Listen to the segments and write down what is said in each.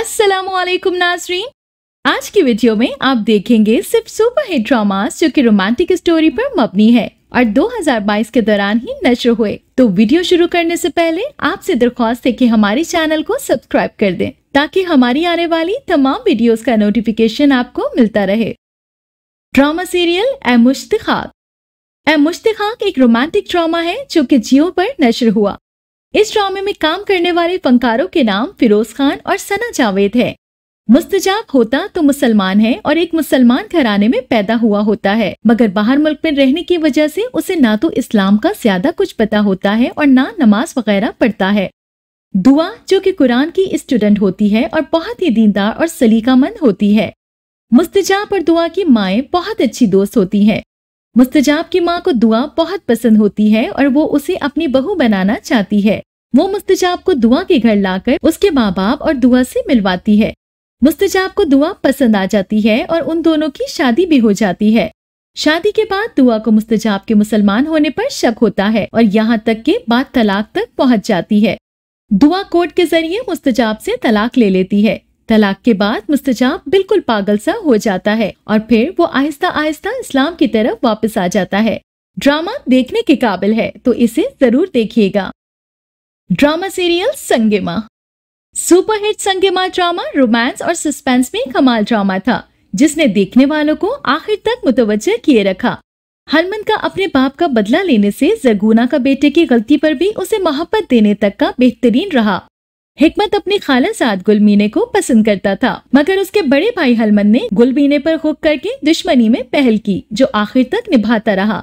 वालेकुम नाजरीन आज की वीडियो में आप देखेंगे सिर्फ सुपर हिट ड्रामास जो कि रोमांटिक स्टोरी पर मबनी है और 2022 के दौरान ही नशर हुए तो वीडियो शुरू करने से पहले आपसे दरख्वास्त है कि हमारे चैनल को सब्सक्राइब कर दें ताकि हमारी आने वाली तमाम वीडियोस का नोटिफिकेशन आपको मिलता रहे ड्रामा सीरियल ए मुश्तखाक ए मुश्तखाक एक रोमांटिक ड्रामा है जो कि जियो पर नशर हुआ इस ड्रामे में काम करने वाले फंकारों के नाम फिरोज खान और सना जावेद है मुस्तजाब होता तो मुसलमान है और एक मुसलमान घराने में पैदा हुआ होता है मगर बाहर मुल्क में रहने की वजह से उसे ना तो इस्लाम का ज्यादा कुछ पता होता है और ना नमाज वगैरह पढ़ता है दुआ जो कि कुरान की स्टूडेंट होती है और बहुत ही दीनदार और सलीकामंद होती है मुस्तजाब और दुआ की माए बहुत अच्छी दोस्त होती है मुस्तजाब की माँ को दुआ बहुत पसंद होती है और वो उसे अपनी बहू बनाना चाहती है वो मुस्तजाब को दुआ के घर लाकर उसके माँ बाप और दुआ से मिलवाती है मुस्तजाब को दुआ पसंद आ जाती है और उन दोनों की शादी भी हो जाती है शादी के बाद दुआ को मुस्तजाब के मुसलमान होने पर शक होता है और यहाँ तक के बाद तलाक तक पहुँच जाती है दुआ कोर्ट के जरिए मुस्तजाब से तलाक ले लेती है तलाक के बाद मुस्तजाब बिल्कुल पागल सा हो जाता है और फिर वो आहिस्ता आहिस्ता इस्लाम की तरफ वापस आ जाता है ड्रामा देखने के काबिल है तो इसे जरूर देखिएगा drama serial Sang-e-Mah superhit Sang-e-Mah drama romance और सस्पेंस में कमाल ड्रामा था जिसने देखने वालों को आखिर तक मुतवजह किए रखा हनमन का अपने बाप का बदला लेने से जरगुना का बेटे की गलती पर भी उसे मोहब्बत देने तक का बेहतरीन रहा हिकमत अपनी खाला साथ गुलमीने को पसंद करता था मगर उसके बड़े भाई हलमन ने गुलमीने पर हुक करके दुश्मनी में पहल की जो आखिर तक निभाता रहा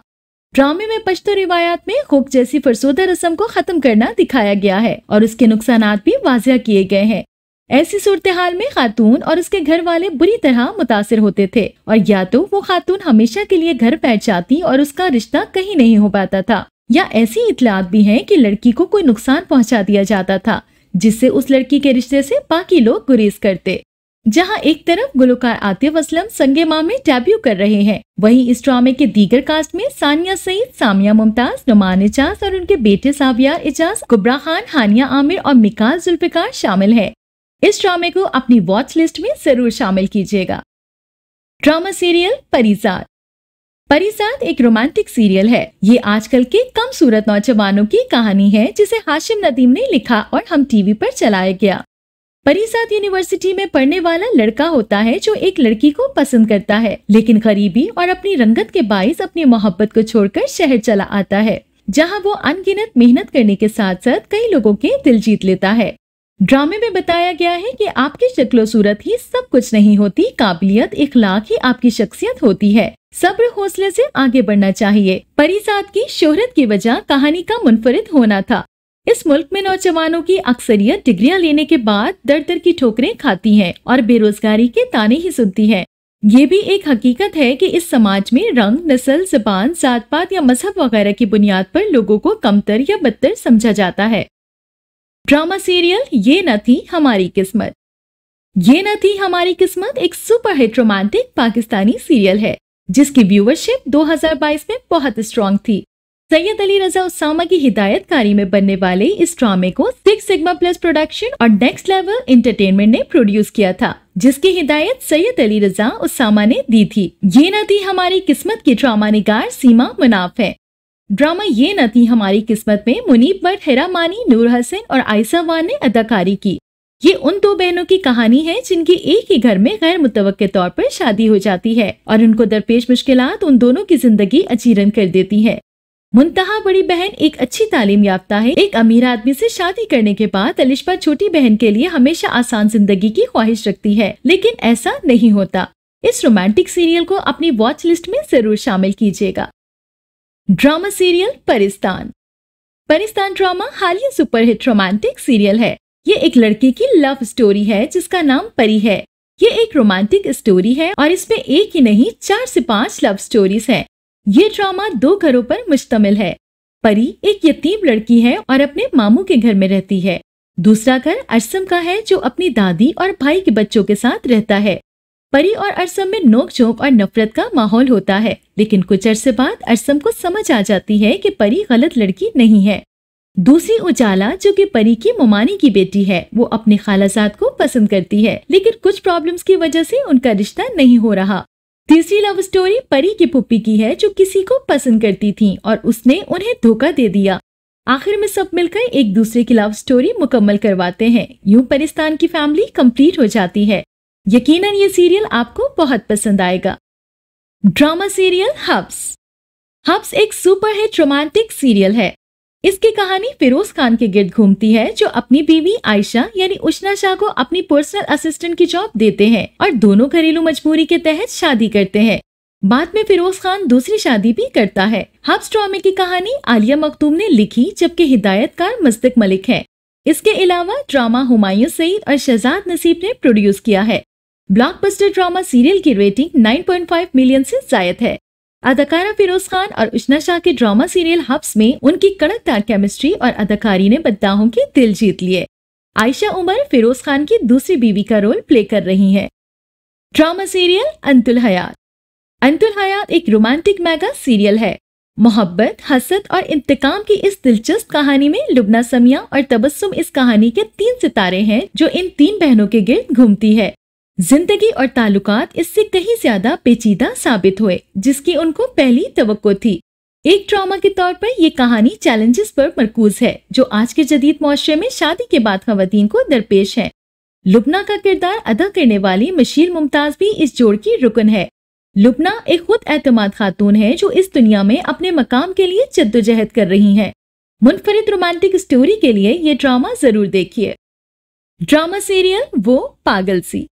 ड्रामे में पश्तो रिवायात में हुक जैसी फरसोदा रस्म को खत्म करना दिखाया गया है और उसके नुकसान भी वाजिया किए गए हैं ऐसी सूरत हाल में खातून और उसके घर वाले बुरी तरह मुतासर होते थे और या तो वो खातून हमेशा के लिए घर बैठ जाती और उसका रिश्ता कहीं नहीं हो पाता था या ऐसी इतलात भी है कि लड़की को कोई नुकसान पहुंचा दिया जाता था जिससे उस लड़की के रिश्ते से बाकी लोग गुरेज करते जहां एक तरफ गुलकार आतिफ असलम माँ में डेब्यू कर रहे हैं वहीं इस ड्रामे के दीगर कास्ट में सानिया सईद सामिया मुमताज नुमान एजाज और उनके बेटे साविया एजाज कुबरा खान हानिया आमिर और मिकास जुल्फिकार शामिल है इस ड्रामे को अपनी वॉच लिस्ट में जरूर शामिल कीजिएगा ड्रामा सीरियल परिजार परिसाद एक रोमांटिक सीरियल है ये आजकल के कम सूरत नौजवानों की कहानी है जिसे हाशिम नदीम ने लिखा और हम टीवी पर चलाया गया परिसाद यूनिवर्सिटी में पढ़ने वाला लड़का होता है जो एक लड़की को पसंद करता है लेकिन गरीबी और अपनी रंगत के बायस अपनी मोहब्बत को छोड़कर शहर चला आता है जहाँ वो अनगिनत मेहनत करने के साथ साथ कई लोगों के दिल जीत लेता है ड्रामे में बताया गया है कि आपकी शक्लो सूरत ही सब कुछ नहीं होती काबिलियत इखलाक ही आपकी शख्सियत होती है सब्र हौसले से आगे बढ़ना चाहिए परिसाद की शोहरत की वजह कहानी का मुनफरिद होना था इस मुल्क में नौजवानों की अक्सरियत डिग्रियां लेने के बाद दर दर की ठोकरें खाती हैं और बेरोजगारी के ताने ही सुनती हैं। ये भी एक हकीकत है कि इस समाज में रंग नस्ल जबान जात पात या मजहब वगैरह की बुनियाद पर लोगों को कमतर या बदतर समझा जाता है ड्रामा सीरियल ये न थी हमारी किस्मत ये न थी हमारी किस्मत एक सुपरहिट रोमांटिक पाकिस्तानी सीरियल है जिसकी व्यूअरशिप 2022 में बहुत स्ट्रांग थी सैयद अली रजा उसामा की हिदायतकारी में बनने वाले इस ड्रामे को सिक्स सिग्मा प्लस प्रोडक्शन और नेक्स्ट लेवल एंटरटेनमेंट ने प्रोड्यूस किया था जिसकी हिदायत सैयद अली रजा उसामा ने दी थी ये न थी हमारी किस्मत की ड्रामा निगार सीमा मुनाफ है ड्रामा ये न थी हमारी किस्मत में मुनीब भट्ट मानी नूर हसन और आयसा वान ने अदाकारी की ये उन दो बहनों की कहानी है जिनकी एक ही घर में गैर मुतव तौर पर शादी हो जाती है और उनको दरपेश मुश्किल उन दोनों की जिंदगी अचीरन कर देती है मुंतहा बड़ी बहन एक अच्छी तालीम याफ्ता है एक अमीर आदमी से शादी करने के बाद अलिशा छोटी बहन के लिए हमेशा आसान जिंदगी की ख्वाहिश रखती है लेकिन ऐसा नहीं होता इस रोमांटिक सीरियल को अपनी वॉच लिस्ट में जरूर शामिल कीजिएगा drama serial Paristan Paristan drama हालिया सुपरहिट रोमांटिक सीरियल है ये एक लड़के की लव स्टोरी है जिसका नाम परी है ये एक रोमांटिक स्टोरी है और इसमें एक ही नहीं चार से पांच लव स्टोरीज हैं। ये ड्रामा दो घरों पर मुश्तमिल है परी एक यतीम लड़की है और अपने मामू के घर में रहती है दूसरा घर अरसम का है जो अपनी दादी और भाई के बच्चों के साथ रहता है परी और अरसम में नोकझोंक और नफरत का माहौल होता है लेकिन कुछ अरसे बाद अरसम को समझ आ जाती है कि परी गलत लड़की नहीं है दूसरी उजाला जो कि परी की मोमानी की बेटी है वो अपने खालाजात को पसंद करती है लेकिन कुछ प्रॉब्लम्स की वजह से उनका रिश्ता नहीं हो रहा तीसरी लव स्टोरी परी की पुप्पी की है जो किसी को पसंद करती थी और उसने उन्हें धोखा दे दिया आखिर में सब मिलकर एक दूसरे की लव स्टोरी मुकम्मल करवाते हैं यूं परिस्तान की फैमिली कंप्लीट हो जाती है यकीनन ये सीरियल आपको बहुत पसंद आएगा ड्रामा सीरियल हब्स हब्स एक सुपरहिट रोमांटिक सीरियल है इसकी कहानी फिरोज खान के गिर्द घूमती है जो अपनी बीवी आयशा यानी उष्णा शाह को अपनी पर्सनल असिस्टेंट की जॉब देते हैं और दोनों घरेलू मजबूरी के तहत शादी करते हैं बाद में फिरोज खान दूसरी शादी भी करता है हब्स ड्रामे की कहानी आलिया मखतूम ने लिखी जबकि हिदायतकार मस्तिक मलिक है इसके अलावा ड्रामा हुमायूं सईद और शहजाद नसीब ने प्रोड्यूस किया है ब्लॉकबस्टर ड्रामा सीरियल की रेटिंग 9.5 मिलियन से जायद है अदाकारा फिरोज खान और उष्णा शाह के ड्रामा सीरियल हब्स में उनकी कड़कदार केमिस्ट्री और अदाकारी ने बद्दाहों के दिल जीत लिए आयशा उमर फिरोज खान की दूसरी बीवी का रोल प्ले कर रही हैं। ड्रामा सीरियल अंतुल हयात अंतुल हयात एक रोमांटिक मैगा सीरियल है मोहब्बत हसद और इंतकाम की इस दिलचस्प कहानी में लुबना समिया और तबस्सुम इस कहानी के तीन सितारे हैं जो इन तीन बहनों के गिर्द घूमती है जिंदगी और ताल्लुकात इससे कहीं ज्यादा पेचीदा साबित हुए जिसकी उनको पहली तो थी एक ड्रामा के तौर पर यह कहानी चैलेंजेस पर मरकूज है जो आज के जदीद माशरे में शादी के बाद खातन को दरपेश है लुबना का किरदार अदा करने वाली मशीर मुमताज भी इस जोड़ की रुकन है लुबना एक खुद एतमाद खातून है जो इस दुनिया में अपने मकाम के लिए जद्दोजहद कर रही है मुनफरद रोमांटिक स्टोरी के लिए ये ड्रामा जरूर देखिए ड्रामा सीरियल वो पागल सी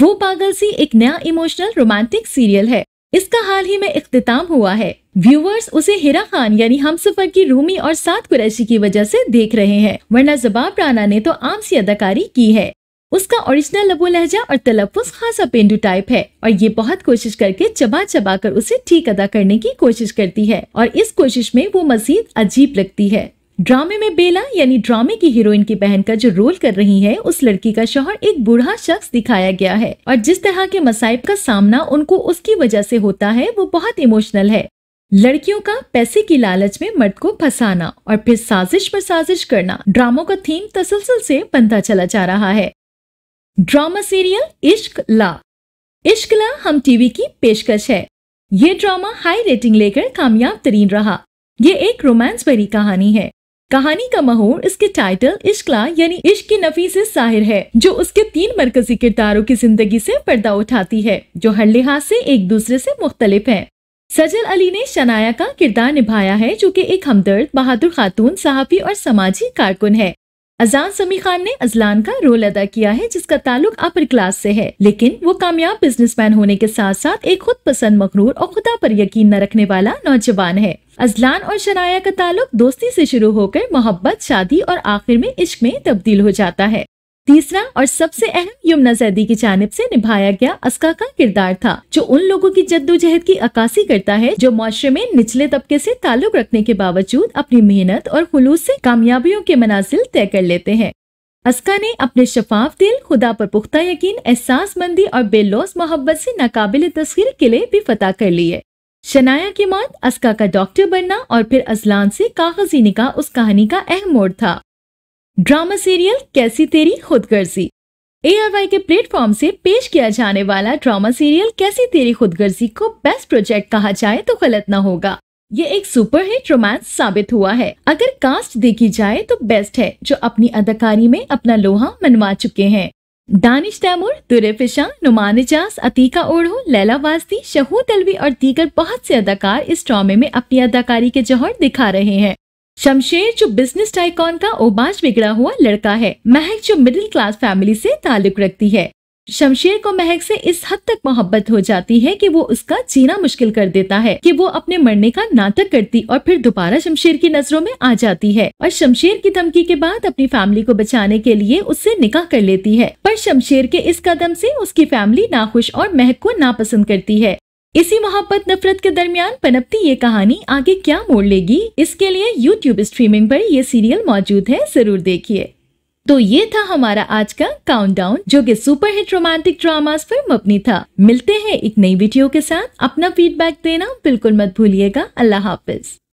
वो पागल सी एक नया इमोशनल रोमांटिक सीरियल है इसका हाल ही में अख्ताम हुआ है व्यूअर्स उसे हिरा खान यानी हम सफर की रूमी और सात कुरैशी की वजह से देख रहे हैं वरना जबाब राना ने तो आम सी अदाकारी की है उसका ओरिजिनल लबो लहजा और तलफ़ुज़ खासा पेंडू टाइप है और ये बहुत कोशिश करके चबा चबा कर उसे ठीक अदा करने की कोशिश करती है और इस कोशिश में वो मजीद अजीब लगती है ड्रामे में बेला यानी ड्रामे की हीरोइन की बहन का जो रोल कर रही है उस लड़की का शोहर एक बूढ़ा शख्स दिखाया गया है और जिस तरह के मसाइब का सामना उनको उसकी वजह से होता है वो बहुत इमोशनल है लड़कियों का पैसे की लालच में मर्द को फंसाना और फिर साजिश पर साजिश करना ड्रामों का थीम तसलसल से बनता चला जा रहा है ड्रामा सीरियल इश्क ला इश्क ला हम टीवी की पेशकश है ये ड्रामा हाई रेटिंग लेकर कामयाब तरीन रहा ये एक रोमांस भरी कहानी है कहानी का महोर इसके टाइटल इश्कला यानी इश्क की नफी से जाहिर है जो उसके तीन मरकजी किरदारों की जिंदगी से पर्दा उठाती है जो हर लिहाज से एक दूसरे से मुख्तलिफ है सजल अली ने शनाया का किरदार निभाया है जो कि एक हमदर्द बहादुर खातून सहाफी और समाजी कारकुन है अजान समी खान ने अजलान का रोल अदा किया है जिसका ताल्लुक अपर क्लास से है लेकिन वो कामयाब बिजनेसमैन होने के साथ साथ एक खुद पसंद मकरूर और खुदा पर यकीन न रखने वाला नौजवान है अजलान और शनाया का ताल्लुक दोस्ती से शुरू होकर मोहब्बत शादी और आखिर में इश्क में तब्दील हो जाता है तीसरा और सबसे अहम यमुना जैदी की जानब से निभाया गया अस्का का किरदार था जो उन लोगों की जद्दोजहद की अक्सी करता है जो माशरे में निचले तबके से ताल्लुक रखने के बावजूद अपनी मेहनत और खलूस से कामयाबियों के मनाजिल तय कर लेते हैं अस्का ने अपने शफाफ दिल खुदा पर पुख्ता यकीन एहसास मंदी और बेलौस मोहब्बत से नाकबिल तस्खीर किले भी फतेह कर ली है शनाया की मौत अस्का का डॉक्टर बनना और फिर अजलान से कागजी निका उस कहानी का अहम मोड़ था ड्रामा सीरियल कैसी तेरी खुदगर्जी ए के प्लेटफॉर्म से पेश किया जाने वाला ड्रामा सीरियल कैसी तेरी खुदगर्जी को बेस्ट प्रोजेक्ट कहा जाए तो गलत ना होगा ये एक सुपरहिट रोमांस साबित हुआ है अगर कास्ट देखी जाए तो बेस्ट है जो अपनी अदाकारी में अपना लोहा मनवा चुके हैं दानिश तैमूर फिशा नुमान एजाज अतीका ओढ़ो लैला वास्ती शहू तलवी और दीगर बहुत से अदाकार इस ड्रामे में अपनी अदाकारी के जौहर दिखा रहे हैं शमशेर जो बिजनेस टाइकॉन का ओबाज बिगड़ा हुआ लड़का है महक जो मिडिल क्लास फैमिली से ताल्लुक रखती है शमशेर को महक से इस हद तक मोहब्बत हो जाती है कि वो उसका जीना मुश्किल कर देता है कि वो अपने मरने का नाटक करती और फिर दोबारा शमशेर की नजरों में आ जाती है और शमशेर की धमकी के बाद अपनी फैमिली को बचाने के लिए उससे निकाह कर लेती है पर शमशेर के इस कदम से उसकी फैमिली नाखुश और महक को नापसंद करती है इसी मोहब्बत नफरत के दरमियान पनपती ये कहानी आगे क्या मोड़ लेगी इसके लिए यूट्यूब स्ट्रीमिंग पर ये सीरियल मौजूद है जरूर देखिए तो ये था हमारा आज का काउंटडाउन जो कि सुपरहिट रोमांटिक ड्रामास पर मबनी था मिलते हैं एक नई वीडियो के साथ अपना फीडबैक देना बिल्कुल मत भूलिएगा अल्लाह हाफिज